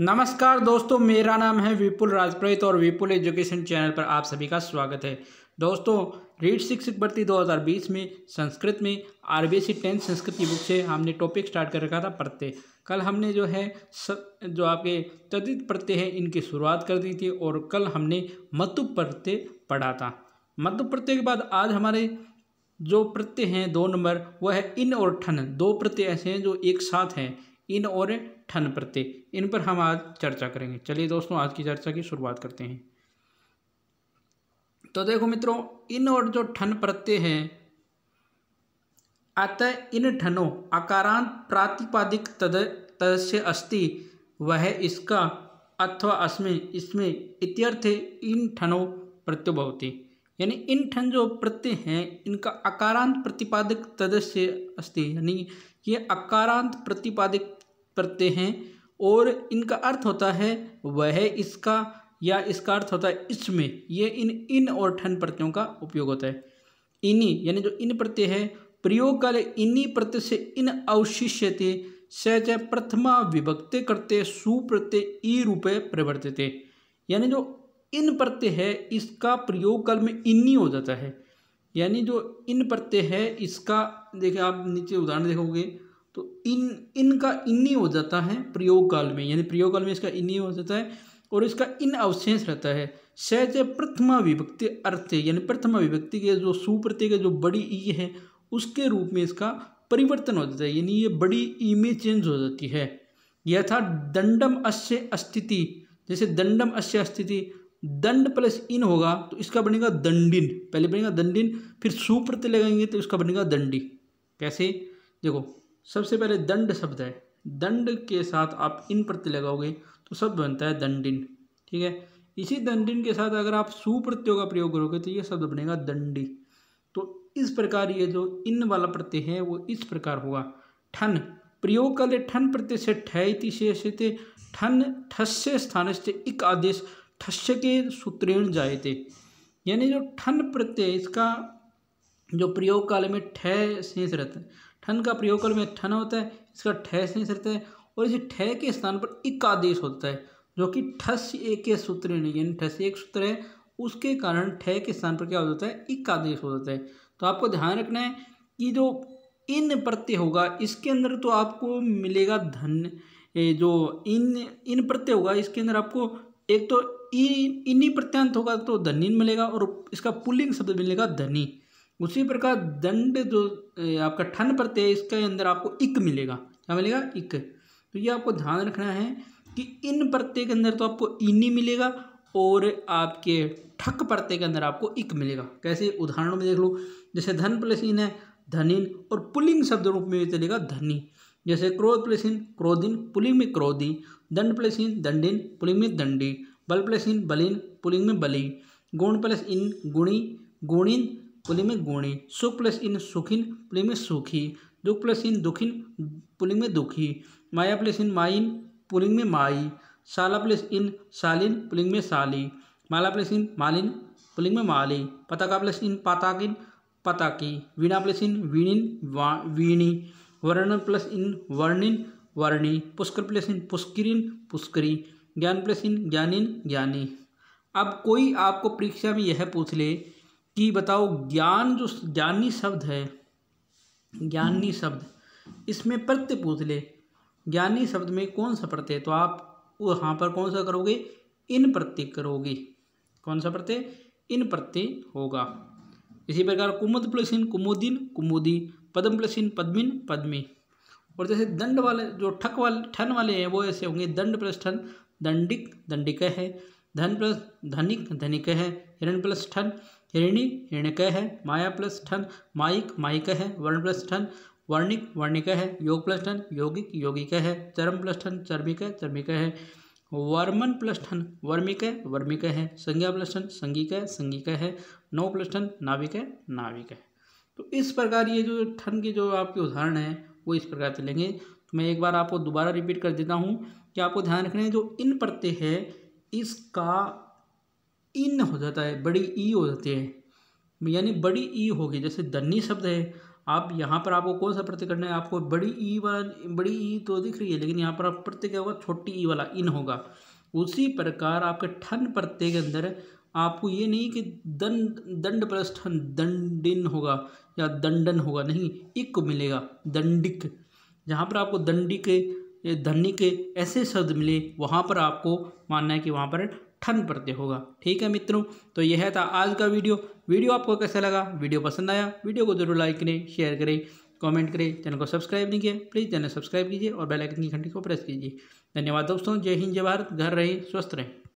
नमस्कार दोस्तों मेरा नाम है विपुल राजप्रीत और विपुल एजुकेशन चैनल पर आप सभी का स्वागत है दोस्तों रीड शिक्षक भर्ती 2020 में संस्कृत में R B C tenth Sanskrit की बुक से हमने टॉपिक स्टार्ट कर रखा था प्रत्यय कल हमने जो है स, जो आपके तदित प्रत्यय हैं इनकी शुरुआत कर दी थी और कल हमने मधु प्रत्यय पढ़ा था मधु प्रत्यय के बाद आज हमारे जो प्रत्यय हैं दो नंबर वह है इन और ठन दो प्रत्यय ऐसे हैं जो एक साथ हैं इन और ठन प्रत्यय इन पर हम आज चर्चा करेंगे चलिए दोस्तों आज की चर्चा की शुरुआत करते हैं तो देखो मित्रों इन और जो ठन प्रत्यय हैं अतः इन ठनों अकारांत प्रातिपादिक तद तदस्य अस्ति वह इसका अथवा अस्मे इसमें इत्यर्थ इन ठनों बहुत यानी इन ठन जो प्रत्यय हैं इनका अकारांत प्रतिपादक तदस्य अस्ति यानी ये अकारांत प्रतिपादक करते हैं और इनका अर्थ होता है वह इसका या इसका अर्थ होता है इसमें ये इन इन और ठन प्रत्ययों का उपयोग होता है इन्हीं यानी जो इन प्रत्यय है प्रयोग काल इन्हीं प्रत्यय से इन अवशिष्य सहज प्रथमा विभक्त करते सुप्रत्यय ई रूपे परिवर्तित यानी जो इन प्रत्यय है इसका प्रयोग काल में इन्हीं हो जाता है यानी जो इन प्रत्यय है इसका देखिए आप नीचे उदाहरण देखोगे तो इन इनका इन्नी हो जाता है प्रयोग काल में यानी प्रयोग काल में इसका इन्नी हो जाता है और इसका इन अवशेष रहता है सहज प्रथमा विभक्ति अर्थ यानी प्रथमा विभक्ति के जो सुप्रत्य के जो बड़ी ई है उसके रूप में इसका परिवर्तन हो जाता है यानी ये बड़ी ई में चेंज हो जाती है यथा दंडम अश्य अस्थिति जैसे दंडम अश्य अस्थिति दंड प्लस इन होगा तो इसका बनेगा दंडिन पहले बनेगा दंडिन फिर सुप्रत्य लगाएंगे तो इसका बनेगा दंडी कैसे देखो सबसे पहले दंड शब्द है दंड के साथ आप इन प्रत्यय लगाओगे तो शब्द बनता है दंडिन ठीक है इसी दंडिन के साथ अगर आप सुप्रत्यय का प्रयोग करोगे तो ये शब्द बनेगा दंडी तो इस प्रकार ये जो इन वाला प्रत्यय है वो इस प्रकार होगा ठन प्रयोग कर ले ठन प्रत्यय से ठयति थे ठन ठस्य स्थान से इक आदेश ठस्य के सूत्रेण जाए थे यानी जो ठन प्रत्यय इसका जो प्रयोग काल में ठह शेष रहता है ठन का प्रयोग काल में ठन होता है इसका ठह शेष रहता है और इसी ठह के स्थान पर इक आदेश होता है जो कि ठस एक के सूत्र नहीं यानी ठस एक सूत्र है उसके कारण ठह के स्थान पर क्या हो जाता है इक आदेश हो जाता है तो आपको ध्यान रखना है कि जो इन प्रत्यय होगा इसके अंदर तो आपको मिलेगा धन जो इन इन प्रत्यय होगा इसके अंदर आपको एक तो इन इन्हीं प्रत्यांत होगा तो धनिन मिलेगा और इसका पुल्लिंग शब्द मिलेगा धनी उसी प्रकार दंड जो आपका ठन प्रत्यय इसके अंदर आपको इक मिलेगा क्या मिलेगा इक तो ये आपको ध्यान रखना है कि इन प्रत्यय के अंदर तो आपको इनी मिलेगा और आपके ठक प्रत्यय के अंदर आपको इक मिलेगा कैसे उदाहरण में देख लो जैसे धन प्लस इन है धनिन और पुलिंग शब्द रूप में चलेगा धनी जैसे क्रोध प्लस इन क्रोधिन पुलिंग में क्रोधी दंड प्लस इन दंडिन पुलिंग में दंडी बल प्लस इन बलिन पुलिंग में बली गुण प्लस इन गुणी गुणिन पुलिंग में गुणी सुख प्लस इन सुखिन पुलिंग में सुखी दुख प्लस इन दुखिन पुलिंग में दुखी माया प्लस इन माइन पुलिंग में माई साला प्लस इन सालिन पुलिंग में साली माला प्लस इन मालिन पुलिंग में माली पताका प्लस इन पाताकिन पताकी वीणा प्लस इन वीणिन वीणी वर्ण प्लस इन वर्णिन वर्णी पुष्कर प्लस इन पुष्करिन पुष्करी ज्ञान प्लस इन ज्ञानिन ज्ञानी अब कोई आपको परीक्षा में यह पूछ ले कि बताओ ज्ञान जो ज्ञानी शब्द है ज्ञानी हम्म। शब्द इसमें प्रत्यय पूछ ले ज्ञानी शब्द में कौन सा प्रत्यय तो आप वहाँ पर कौन सा करोगे इन प्रत्यय करोगे कौन सा प्रत्यय इन प्रत्यय होगा इसी प्रकार कुमुद प्लस इन कुमुदिन कुमुदी पद्म प्लस इन पद्मिन पद्मी और जैसे दंड वाले जो ठक वाले ठन वाले हैं वो ऐसे होंगे दंड प्लस ठन दंडिक दंडिक है धन प्लस धनिक धनिक है हिरण प्लस ठन हिरणी हिरणिक है माया प्लस ठन माइक माइक है वर्ण प्लस ठन वर्णिक वर्णिक है योग प्लस ठन योगिक योगिक है चरम प्लस ठन चर्मिक चर्मिक है वर्मन प्लस ठन वर्मिक वर्मिक है संज्ञा प्लस ठन संगिक संगिक है नौ प्लस ठन नाविक है नाविक है तो इस प्रकार ये जो ठन के जो आपके उदाहरण हैं वो इस प्रकार चलेंगे तो मैं एक बार आपको दोबारा रिपीट कर देता हूँ कि आपको ध्यान रखना है जो इन प्रत्यय है इसका इन हो जाता है बड़ी ई हो जाती है यानी बड़ी ई होगी जैसे धनी शब्द है आप यहाँ पर आपको कौन सा प्रत्यय करना है आपको बड़ी ई वाला बड़ी ई तो दिख रही है लेकिन यहाँ पर आप प्रत्यय क्या होगा छोटी ई वाला इन होगा उसी प्रकार आपके ठन प्रत्यय के अंदर आपको ये नहीं कि दंड दंड प्लस ठन दंडिन होगा या दंडन होगा नहीं इक को मिलेगा दंडिक जहाँ पर आपको दंडिक धनिक ऐसे शब्द मिले वहाँ पर आपको मानना है कि वहाँ पर ठंड पड़ते होगा ठीक है मित्रों तो यह था आज का वीडियो वीडियो आपको कैसा लगा वीडियो पसंद आया वीडियो को जरूर लाइक करें शेयर करें कमेंट करें चैनल को सब्सक्राइब नहीं किया प्लीज़ चैनल सब्सक्राइब कीजिए और बेल आइकन की घंटी को प्रेस कीजिए धन्यवाद दोस्तों जय हिंद जय भारत घर रहें स्वस्थ रहें